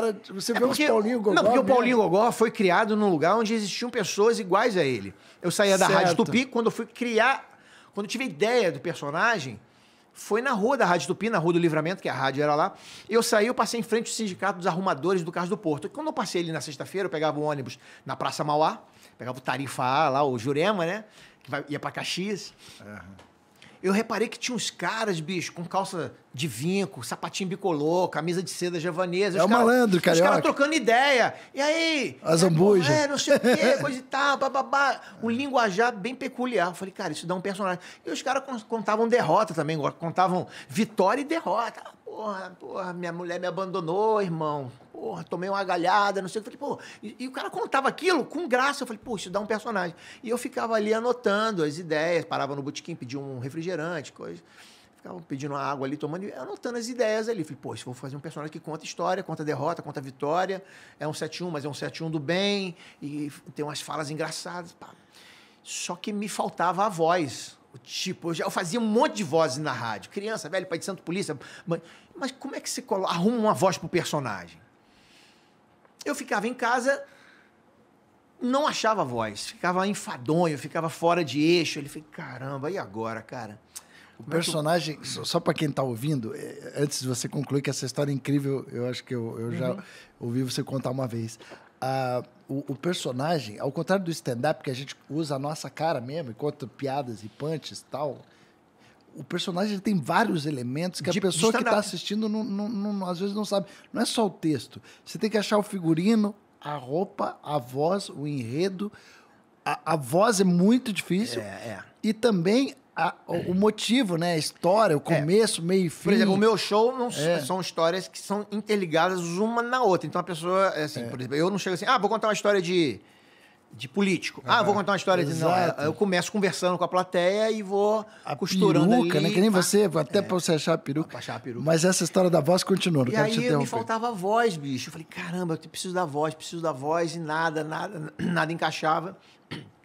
cara. Você é vê porque, os Paulinho Gogó. Não, porque mesmo. o Paulinho Gogó foi criado num lugar onde existiam pessoas iguais a ele. Eu saía da certo. Rádio Tupi, quando eu fui criar. Quando eu tive a ideia do personagem, foi na rua da Rádio Tupi, na Rua do Livramento, que a rádio era lá. Eu saí, eu passei em frente ao sindicato dos arrumadores do Carlos do Porto. Quando eu passei ali na sexta-feira, eu pegava o um ônibus na Praça Mauá, pegava o Tarifa A lá, o Jurema, né? Que vai, ia para Caxias. Uhum eu reparei que tinha uns caras, bicho, com calça de vinco, sapatinho bicolor, camisa de seda javanesa. É o malandro, cara. Os caras trocando ideia. E aí? As ambujas. É, não sei o quê, coisa e tal, bababá. Um linguajar bem peculiar. Eu falei, cara, isso dá um personagem. E os caras contavam derrota também, contavam vitória e derrota. Ah, porra, porra, minha mulher me abandonou, irmão porra, tomei uma galhada, não sei o que. Falei, pô, e, e, o cara contava aquilo com graça. Eu falei, pô, isso dá um personagem. E eu ficava ali anotando as ideias, parava no botequim, pedia um refrigerante, coisa. Ficava pedindo uma água ali, tomando, e anotando as ideias ali. Falei, pô, vou fazer um personagem que conta história, conta derrota, conta vitória. É um 7-1, mas é um 7-1 do bem, e tem umas falas engraçadas. Pá. Só que me faltava a voz. Tipo, eu, já, eu, fazia um monte de vozes na rádio. Criança, velho, pai de santo, polícia. Mas, mas como é que você coloca, arruma uma voz pro personagem? eu ficava em casa, não achava voz, ficava enfadonho, ficava fora de eixo. Ele falou: caramba, e agora, cara? O é personagem, só, só para quem está ouvindo, é, antes de você concluir que essa história é incrível, eu acho que eu, eu uhum. já ouvi você contar uma vez. Ah, o, o, personagem, ao contrário do stand-up, que a gente usa a nossa cara mesmo, e conta piadas e punches e tal, o personagem tem vários elementos que de, a pessoa que tá está assistindo não, não, não, às vezes não sabe. Não é só o texto. Você tem que achar o figurino, a roupa, a voz, o enredo. A, a voz é muito difícil. É, é. E também a, o, o, motivo, né? A história, o é. começo, é. meio e fim. Por exemplo, o meu show não é. são histórias que são interligadas uma na outra. Então a pessoa, é assim, é. por exemplo, eu não chego assim, ah, vou contar uma história de de político. Ah, vou contar uma história de não. Eu começo conversando com a plateia e vou a costurando peruca, ali. né? Que nem tá? você, até é. pra você achar a peruca. Pra achar a peruca. Mas essa história da voz continua, não e aí, te me faltava voz, bicho. Eu falei, caramba, eu preciso da voz, preciso da voz e nada, nada, nada encaixava.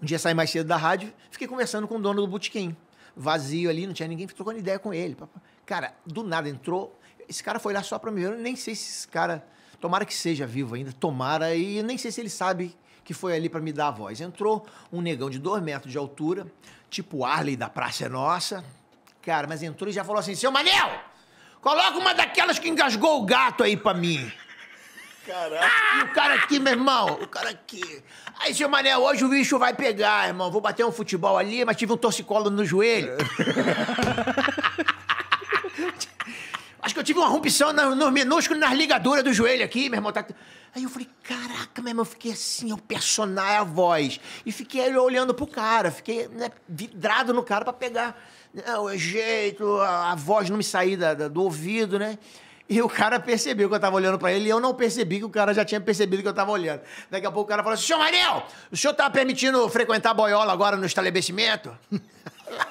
Um dia saí mais cedo da rádio, fiquei conversando com o dono do botequim. Vazio ali, não tinha ninguém, trocando ideia com ele. Cara, do nada entrou. Esse cara foi lá só pra mim. Eu nem sei se esse cara... Tomara que seja vivo ainda, tomara. E nem sei se ele sabe que foi ali para me dar a voz. Entrou um negão de dois metros de altura, tipo Arley da Praça é Nossa. Cara, mas entrou e já falou assim: seu Manel, coloca uma daquelas que engasgou o gato aí para mim. Caraca. Ah, o cara aqui, meu irmão, o cara aqui. Aí, seu Manel, hoje o bicho vai pegar, irmão. Vou bater um futebol ali, mas tive um torcicolo no joelho. Acho que eu tive uma rompição nos no minúsculos nas ligaduras do joelho aqui, meu irmão. Tá... Aí eu falei, caraca. Caraca, meu irmão, eu fiquei assim, o personagem, a voz. E fiquei olhando pro cara, fiquei né, vidrado no cara para pegar né, o jeito, a, a, voz não me sair da, da, do ouvido, né? E o cara percebeu que eu tava olhando para ele e eu não percebi que o cara já tinha percebido que eu tava olhando. Daqui a pouco o cara falou assim: senhor Mariel, o senhor tá permitindo frequentar boiola agora no estabelecimento?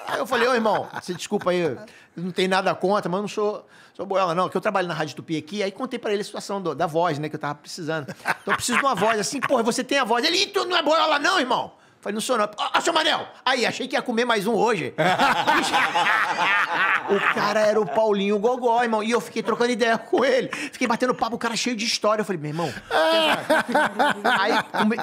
Aí eu falei, ô irmão, você desculpa aí, não tem nada contra, mas eu não sou, sou boiola, não, que eu trabalho na Rádio Tupi aqui. Aí contei para ele a situação do, da voz, né, que eu tava precisando. Então eu preciso de uma voz assim, porra, você tem a voz. Ele, tu não é boiola, não, irmão? Falei, não sou não. Ó, oh, seu Manel! Aí, achei que ia comer mais um hoje. o cara era o Paulinho Gogó, irmão. E eu fiquei trocando ideia com ele. Fiquei batendo papo, o cara cheio de história. Eu falei, meu irmão. aí,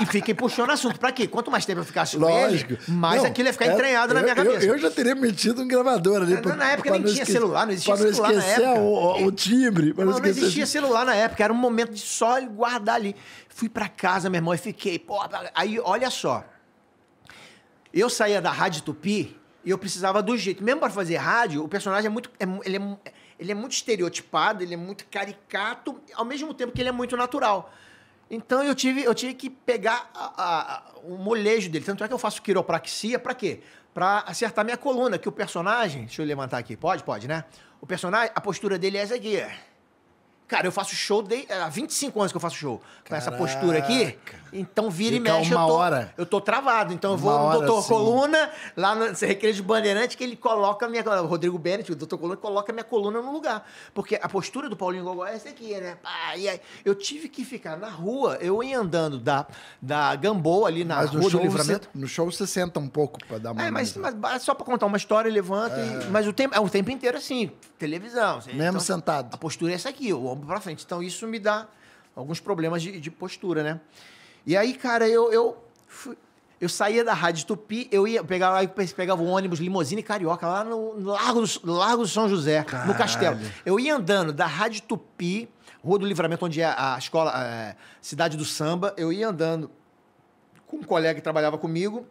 e fiquei puxando assunto. Pra quê? Quanto mais tempo eu ficasse Lógico. com ele, mais não, aquilo ia ficar era, é, entranhado eu, na minha cabeça. Eu, eu, já teria metido um gravador ali. Na, pra, na época nem tinha esquecer, celular, não existia celular na época. O, o timbre. Não, não, existia celular na época. Era um momento de só guardar ali. Fui pra casa, meu irmão, e fiquei. Pô, aí, olha só. Eu saía da Rádio Tupi e eu precisava do jeito. Mesmo para fazer rádio, o personagem é muito. É, ele, é, ele é muito estereotipado, ele é muito caricato, ao mesmo tempo que ele é muito natural. Então eu tive, eu tive que pegar a, a, o molejo dele. Tanto é que eu faço quiropraxia para quê? Para acertar minha coluna, que o personagem. Deixa eu levantar aqui. Pode? Pode, né? O personagem, a postura dele é essa aqui. Cara, eu faço show de, eh, há 25 anos que eu faço show. Com Caraca. essa postura aqui. Então vira Fica e mexe. Uma eu tô, hora. Eu tô travado. Então eu vou uma no Doutor assim. Coluna, lá no Recreio de Bandeirante, que ele coloca a minha. O Rodrigo Bennett, o Doutor Coluna, coloca a minha coluna no lugar. Porque a postura do Paulinho Gogó é essa aqui, né? Ah, e aí, eu tive que ficar na rua, eu ia andando da, da Gamboa ali na mas rua do livramento. Você, no show você senta um pouco pra dar uma. É, mas, mas só pra contar uma história, levanta. É. E, mas o tempo, é o tempo inteiro assim, televisão. Mesmo então, sentado. A postura é essa aqui, o vamos para frente. Então isso me dá alguns problemas de, de postura, né? E aí, cara, eu, eu fui, eu saía da Rádio Tupi, eu ia pegava, pegava um ônibus Limousine Carioca lá no Largo do, Largo do São José, Caralho. no Castelo. Eu ia andando da Rádio Tupi, Rua do Livramento, onde é a escola, a é, cidade do samba, eu ia andando com um colega que trabalhava comigo,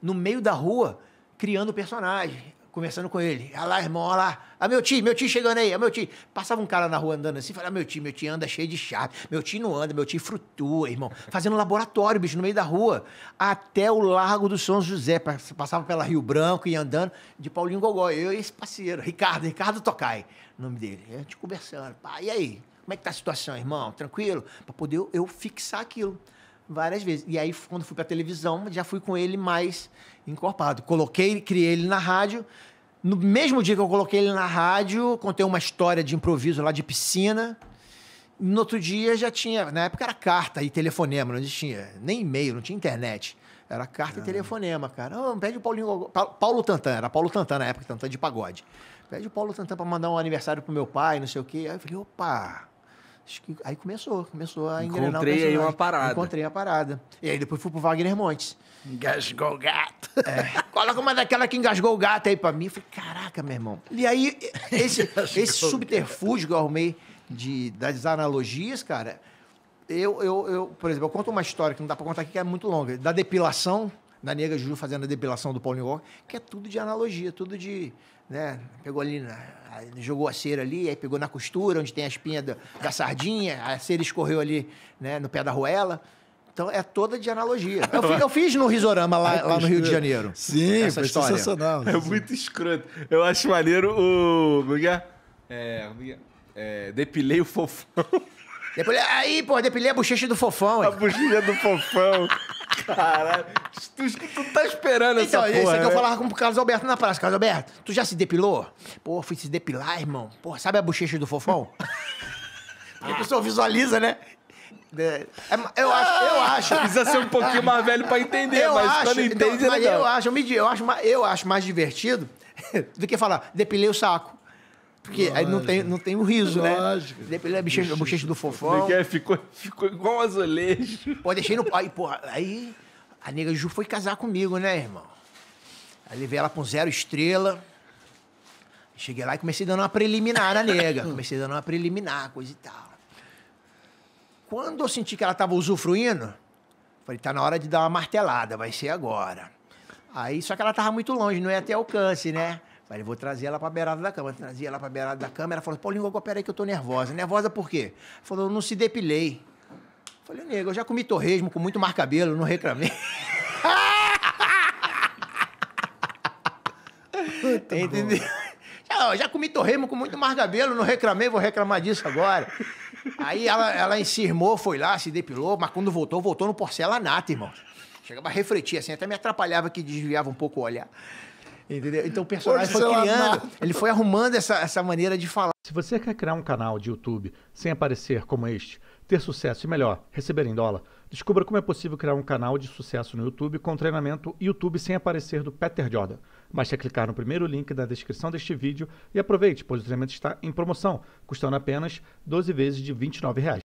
no meio da rua, criando personagem conversando com ele. Olha ah lá, irmão, olha ah lá. Ah, meu tio, meu tio chegando aí, ah, meu tio. Passava um cara na rua andando assim, falava, ah, meu tio, meu tio anda cheio de chave. Meu tio não anda, meu tio frutua, irmão. Fazendo laboratório, bicho, no meio da rua. Até o Largo do São José. Passava pela Rio Branco e andando de Paulinho Gogó. Eu e esse parceiro, Ricardo, Ricardo Tocai, nome dele. A gente conversando. Pá, e aí? Como é que tá a situação, irmão? Tranquilo? Pra poder eu fixar aquilo várias vezes. E aí, quando fui para televisão, já fui com ele mais encorpado. Coloquei, criei ele na rádio. No mesmo dia que eu coloquei ele na rádio, contei uma história de improviso lá de piscina. No outro dia já tinha, na época era carta e telefonema, não tinha nem e-mail, não tinha internet. Era carta ah. e telefonema, cara. Oh, pede o Paulinho. Paulo Tantan, era Paulo Tantan na época, Tantan de pagode. Pede o Paulo Tantan para mandar um aniversário pro meu pai, não sei o quê. Aí eu falei, opa, Acho que aí começou, começou a engrenar Encontrei aí uma parada. Encontrei a parada. E aí depois fui pro Wagner Montes. Engasgou o gato. É. Coloca uma daquela que engasgou o gato aí pra mim. Eu falei, caraca, meu irmão. E aí, esse, esse subterfúgio que eu arrumei de, das analogias, cara, eu, eu, eu, por exemplo, eu conto uma história que não dá pra contar aqui, que é muito longa, da depilação da Nega Juju fazendo a depilação do Paulinho Walker, que é tudo de analogia, tudo de. Né? Pegou ali, na, jogou a cera ali, aí pegou na costura, onde tem a espinha da, da sardinha, a cera escorreu ali né, no pé da roela. Então é toda de analogia. Eu, fiz, eu fiz no Risorama lá, lá, no Rio de Janeiro. Sim, essa foi história. sensacional. É muito escroto. Eu acho maneiro o. Como é? É? É, é, é, é, depilei o fofão. Depilei... Aí, pô, depilei a bochecha do fofão. A bochecha do fofão. Caralho, tu, tu tá esperando então, essa porra, Então, isso é que eu né? falava com o Carlos Alberto na praça. Carlos Alberto, tu já se depilou? Pô, fui se depilar, irmão. Pô, sabe a bochecha do fofão? Porque a pessoa visualiza, né? É, é, eu acho, eu acho. Precisa ser um pouquinho mais velho pra entender, eu mas acho, quando entende então, é né, legal. Eu acho, eu, me, eu, acho, eu acho mais divertido do que falar, depilei o saco. Porque Lógico. aí não tem, não tem o riso, né? Lógico. né? Depende da é bochecha, bochecha do fofão. Porque é é? ficou, ficou igual um azulejo. Pô, deixei no. Aí, porra, aí a nega Ju foi casar comigo, né, irmão? Aí levei ela com zero estrela. Cheguei lá e comecei dando uma preliminar na nega. Comecei dando uma preliminar, coisa e tal. Quando eu senti que ela tava usufruindo, falei, tá na hora de dar uma martelada, vai ser agora. Aí, só que ela tava muito longe, não ia ter alcance, né? Falei, vou trazer ela pra beirada da cama. Trazia ela pra beirada da cama. Ela falou, Paulinho, Gogó, peraí que eu tô nervosa. Nervosa por quê? Falou, não se depilei. Falei, nego, eu já comi torresmo com muito cabelo, não reclamei. Entendeu? Já, já comi torresmo com muito cabelo, não reclamei, vou reclamar disso agora. Aí ela, ela encirmou, foi lá, se depilou, mas quando voltou, voltou no porcelanato, irmão. Chegava a refletir assim, até me atrapalhava que desviava um pouco o olhar. Entendeu? Então o personagem Poxa, foi criando, ele foi arrumando essa, essa maneira de falar. Se você quer criar um canal de YouTube sem aparecer como este, ter sucesso e melhor, receber em dólar, descubra como é possível criar um canal de sucesso no YouTube com o treinamento YouTube sem aparecer do Peter Jordan. Basta clicar no primeiro link da descrição deste vídeo e aproveite, pois o treinamento está em promoção, custando apenas 12 vezes de R$ 29. Reais.